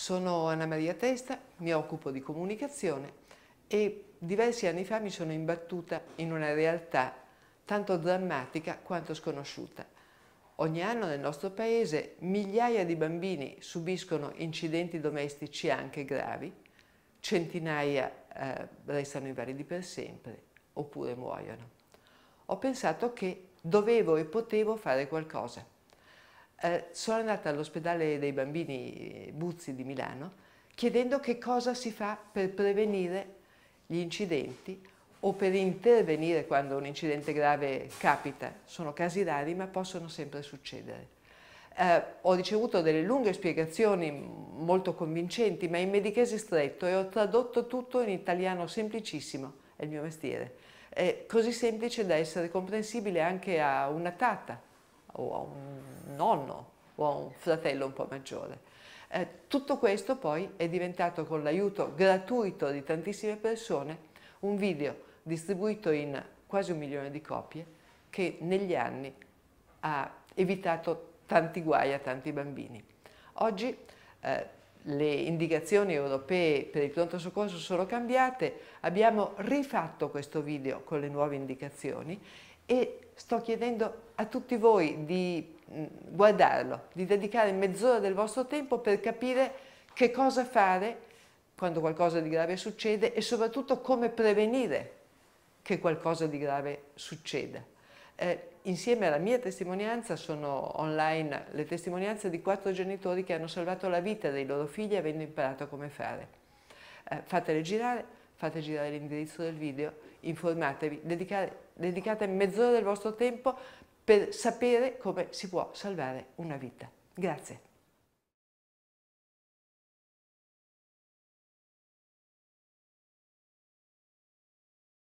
Sono Anna Maria Testa, mi occupo di comunicazione e diversi anni fa mi sono imbattuta in una realtà tanto drammatica quanto sconosciuta. Ogni anno nel nostro paese migliaia di bambini subiscono incidenti domestici anche gravi, centinaia eh, restano invalidi per sempre oppure muoiono. Ho pensato che dovevo e potevo fare qualcosa eh, sono andata all'ospedale dei bambini eh, Buzzi di Milano chiedendo che cosa si fa per prevenire gli incidenti o per intervenire quando un incidente grave capita. Sono casi rari ma possono sempre succedere. Eh, ho ricevuto delle lunghe spiegazioni molto convincenti, ma in medichese stretto e ho tradotto tutto in italiano semplicissimo, è il mio mestiere, eh, così semplice da essere comprensibile anche a una tata o a un nonno o a un fratello un po' maggiore. Eh, tutto questo poi è diventato con l'aiuto gratuito di tantissime persone un video distribuito in quasi un milione di copie che negli anni ha evitato tanti guai a tanti bambini. Oggi eh, le indicazioni europee per il pronto soccorso sono cambiate, abbiamo rifatto questo video con le nuove indicazioni e sto chiedendo a tutti voi di mm, guardarlo, di dedicare mezz'ora del vostro tempo per capire che cosa fare quando qualcosa di grave succede e soprattutto come prevenire che qualcosa di grave succeda. Eh, insieme alla mia testimonianza sono online le testimonianze di quattro genitori che hanno salvato la vita dei loro figli avendo imparato come fare. Eh, fatele girare, fate girare l'indirizzo del video, informatevi, dedicate, dedicate mezz'ora del vostro tempo per sapere come si può salvare una vita. Grazie.